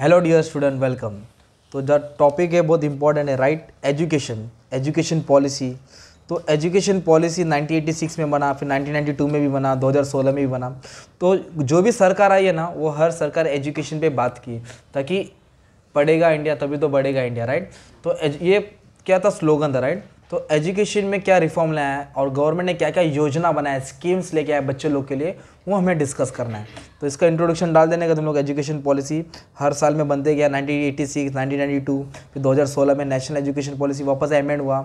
Hello dear student welcome to the topic है बहुत important है राइट एजुकेशन एजुकेशन पॉलिसी तो एजुकेशन पॉलिसी 1986 में बना फिर 1992 में भी बना 2016 में भी बना तो जो भी सरकार आई है ना वो हर सरकार एजुकेशन पे बात की ताकि पढ़ेगा इंडिया तभी तो बढ़ेगा इंडिया राइट तो ये क्या था स्लोगन था राइट तो एजुकेशन में क्या रिफॉर्म लाया है और गवर्नमेंट ने क्या क्या योजना बनाया स्कीम्स लेके आए बच्चे लोग के लिए वो हमें डिस्कस करना है तो इसका इंट्रोडक्शन डाल देने का तुम लोग एजुकेशन पॉलिसी हर साल में बनते गया 1986, 1992, फिर 2016 में नेशनल एजुकेशन पॉलिसी वापस एमेंड हुआ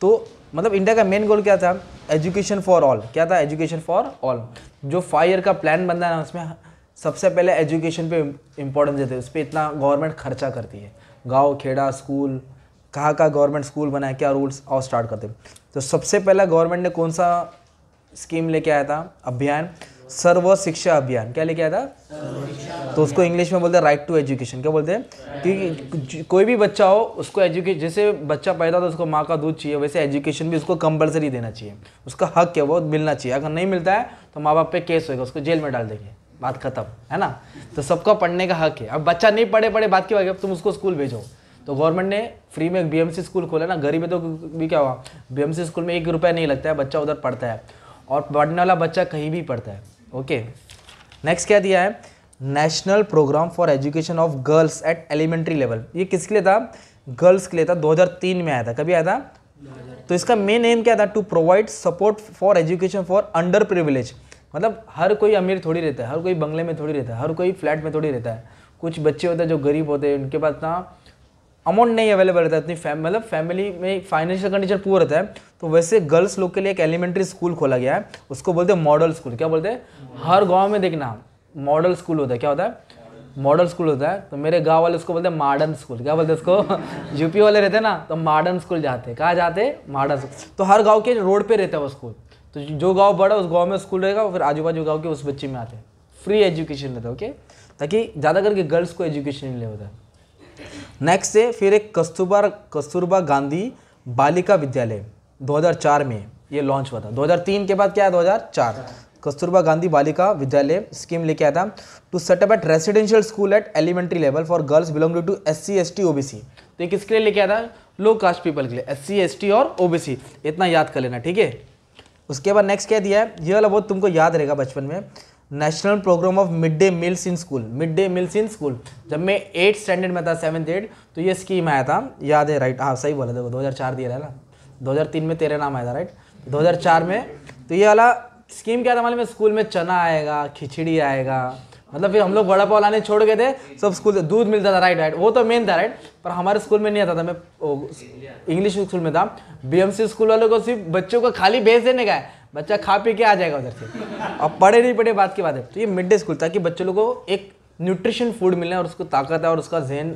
तो मतलब इंडिया का मेन गोल क्या था एजुकेशन फॉर ऑल क्या था एजुकेशन फॉर ऑल जो फाइव ईयर का प्लान बनता है ना उसमें सबसे पहले एजुकेशन पर इम्पोर्टेंस देते हैं उस पर इतना गवर्नमेंट खर्चा करती है गाँव खेड़ा स्कूल कहाँ कहाँ गवर्नमेंट स्कूल बनाए क्या रूल्स और स्टार्ट करते तो सबसे पहला गवर्नमेंट ने कौन सा स्कीम लेके आया था अभियान सर्व शिक्षा अभियान क्या लेके आया था तो उसको इंग्लिश में बोलते हैं राइट टू एजुकेशन क्या बोलते हैं कि कोई भी बच्चा हो उसको एजुकेशन जैसे बच्चा पैदा हो तो उसको माँ का दूध चाहिए वैसे एजुकेशन भी उसको कंपलसरी देना चाहिए उसका हक है वो मिलना चाहिए अगर नहीं मिलता है तो माँ बाप पे केस होगा उसको जेल में डाल देंगे बात खत्म है ना तो सबका पढ़ने का हक है अब बच्चा नहीं पढ़े पढ़े बात की बात तुम उसको स्कूल भेजो तो गवर्नमेंट ने फ्री में एक बीएमसी स्कूल खोला ना गरीब है तो भी क्या हुआ बीएमसी स्कूल में एक रुपया नहीं लगता है बच्चा उधर पढ़ता है और पढ़ने वाला बच्चा कहीं भी पढ़ता है ओके नेक्स्ट क्या दिया है national programme for education of girls at elementary level ये किसके लिए था गर्ल्स के लिए था दो में आया था कभी आया था तो इसका मेन एम क्या था to provide support for education for under privilege मतलब हर कोई अमीर थोड़ी रहता है हर कोई बंगले में थोड़ी रहता है हर कोई फ्लैट में थोड़ी रहता है कुछ बच्चे होते हैं जो गरीब होते हैं उनके पास ना अमाउंट नहीं अवेलेबल रहता इतनी फैम मतलब फैमिली में फाइनेंशियल कंडीशन पुअर रहता है तो वैसे गर्ल्स लोग के लिए एक एलिमेंट्री स्कूल खोला गया है उसको बोलते हैं मॉडल स्कूल क्या बोलते हैं हर गाँव में देखना मॉडल स्कूल होता है क्या होता है मॉडल स्कूल होता है तो मेरे गांव वाले उसको बोलते हैं मॉडर्न स्कूल क्या बोलते हैं उसको यूपी वाले रहते हैं ना तो मॉडर्न स्कूल जाते हैं कहाँ जाते हैं मॉडर्न स्कूल तो हर गाँव के रोड पर रहता है वो स्कूल तो जो गाँव बड़ा उस गाँव में स्कूल रहेगा फिर आजू बाजू गाँव के उस बच्चे में आते हैं फ्री एजुकेशन रहता है ओके ताकि ज़्यादा करके गर्ल्स को एजुकेशन ले होता है नेक्स्ट से फिर एक कस्तूरबा कस्तूरबा गांधी बालिका विद्यालय 2004 में ये लॉन्च हुआ था 2003 के बाद क्या है 2004 कस्तूरबा गांधी बालिका विद्यालय स्कीम लेके आया था to set up at residential school at elementary level for girls belong to S C S T O B C तो ये किसके लिए लेके आया था लो कास्ट पीपल के लिए एस सी एस टी और ओ बी सी इतना याद कर लेना ठीक है उसके बाद नेक्स्ट क्या दिया है ये वाला बहुत तुमको याद रहेगा बचपन में national programme of mid day meals in school mid day meals in school जब मैं एट स्टैंडर्ड में था सेवन्थ एट तो ये स्कीम आया था याद है राइट हाँ सही बोला देखो 2004 दिया है ना 2003 में तेरे नाम आया था राइट 2004 में तो ये वाला स्कीम क्या था मालूम स्कूल में चना आएगा खिचड़ी आएगा मतलब फिर हम लोग बड़ा पाव लाने छोड़ गए थे सब स्कूल दूध मिलता था राइट राइट वो तो मेन था राइट पर हमारे स्कूल में नहीं आता था मैं इंग्लिश स्कूल में था बीएमसी स्कूल वालों को सिर्फ बच्चों को खाली भेज देने का है बच्चा खा पी के आ जाएगा उधर से और पढ़े नहीं पढ़े बात की बात है तो ये मिड डे स्कूल ताकि बच्चों लोगों को एक न्यूट्रिशन फूड मिले और उसको ताकत है और उसका जहन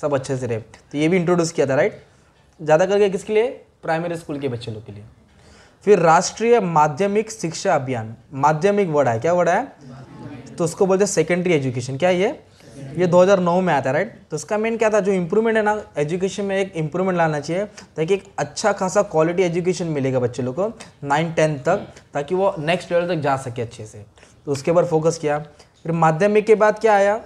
सब अच्छे से रहे तो ये भी इंट्रोड्यूस किया था राइट ज़्यादा करके किसके लिए प्राइमरी स्कूल के बच्चे लोग के लिए फिर राष्ट्रीय माध्यमिक शिक्षा अभियान माध्यमिक वर्ड है क्या वर्ड है तो उसको बोलते हैं सेकेंडरी एजुकेशन क्या ये ये 2009 में आता है राइट तो इसका मेन क्या था जो इम्प्रूवमेंट है ना एजुकेशन में एक इम्प्रूवमेंट लाना चाहिए ताकि एक अच्छा खासा क्वालिटी एजुकेशन मिलेगा बच्चे लोग को नाइन टेंथ तक ताकि वो नेक्स्ट लेवल तक जा सके अच्छे से तो उसके ऊपर फोकस किया फिर माध्यमिक के बाद क्या आया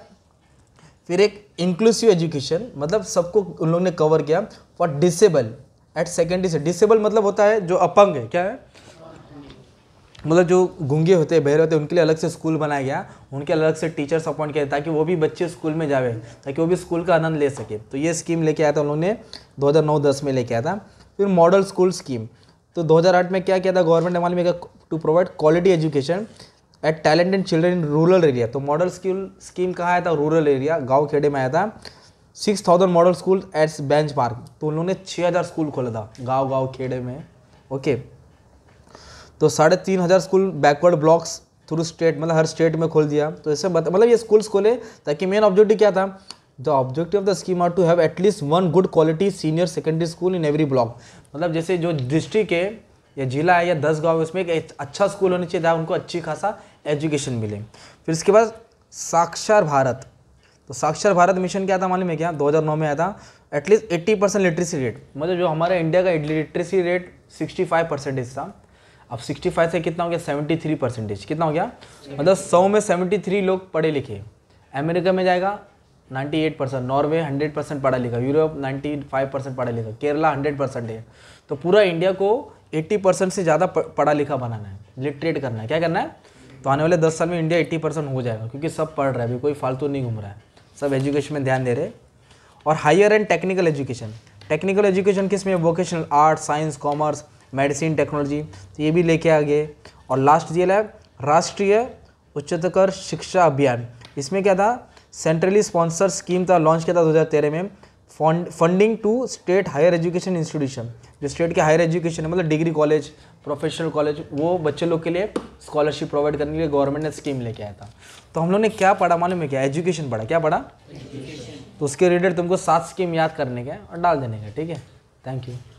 फिर एक इंक्लूसिव एजुकेशन मतलब सबको उन लोगों ने कवर किया फॉर डिसेबल एट सेकेंडरी से डिसेबल मतलब होता है जो अपंग है क्या है मतलब जो गुंगे होते हैं बहरे होते हैं उनके लिए अलग से स्कूल बनाया गया उनके अलग से टीचर्स अपॉइंट किया ताकि वो भी बच्चे स्कूल में जावे ताकि वो भी स्कूल का आनंद ले सके तो ये स्कीम लेके आया था उन्होंने 2009-10 में लेके आया था फिर मॉडल स्कूल स्कीम तो 2008 में क्या किया था गवर्नमेंट ने मालूम to provide quality education at talented children in rural area तो मॉडल स्कूल स्कीम कहाँ आया था रूरल एरिया गाँव खेड़े में आया था सिक्स थाउजेंड मॉडल स्कूल एट्स बेंच पार्क तो उन्होंने छः हज़ार स्कूल खोला था गाँव गाँव खेड़े में ओके okay. तो साढ़े तीन हज़ार school backward blocks through state मतलब हर स्टेट में खोल दिया तो ऐसे बता मतलब ये स्कूल्स खोले ताकि मेन ऑब्जेक्टिव क्या था the objective of the scheme are to have at least one good quality senior secondary school in every block मतलब जैसे जो डिस्ट्रिक्ट है या जिला है या दस गाँव है उसमें एक अच्छा स्कूल होना चाहिए जहाँ उनको अच्छी खासा एजुकेशन मिले फिर इसके बाद साक्षर भारत तो साक्षर भारत मिशन क्या था मालूम है क्या 2009 में आया था एटलीस्ट 80 परसेंट लिटरेसी रेट मतलब जो हमारे इंडिया का लिटरेसी रेट 65 परसेंटेज था अब 65 से कितना हो गया 73 परसेंटेज कितना हो गया मतलब 100 में 73 लोग पढ़े लिखे अमेरिका में जाएगा 98 परसेंट नॉर्वे 100 परसेंट पढ़ा लिखा यूरोप 95 परसेंट पढ़ा लिखा केरला 100 परसेंट है तो पूरा इंडिया को 80 परसेंट से ज़्यादा पढ़ा लिखा बनाना है लिटरेट करना है क्या करना है तो आने वाले दस साल में इंडिया एट्टी परसेंट हो जाएगा क्योंकि सब पढ़ रहा है अभी कोई फालतू नहीं घूम रहा है सब एजुकेशन में ध्यान दे रहे और higher and technical education technical education किस में vocational art science commerce medicine technology तो ये भी लेके आ गए और लास्ट जेल है राष्ट्रीय उच्चतर शिक्षा अभियान इसमें क्या था सेंट्रली स्पॉन्सर स्कीम था लॉन्च किया था दो हज़ार तेरह में fund funding to state higher education institution जो स्टेट के हायर एजुकेशन है मतलब डिग्री कॉलेज प्रोफेशनल कॉलेज वो बच्चे लोग के लिए स्कॉलरशिप प्रोवाइड करने के लिए गवर्नमेंट ने स्कीम लेके आया था तो हम लोग ने क्या पढ़ा मालूम है क्या एजुकेशन पढ़ा क्या पढ़ा तो उसके रिलेटेड तुमको सात स्कीम याद करने के और डाल देने का ठीक है थैंक यू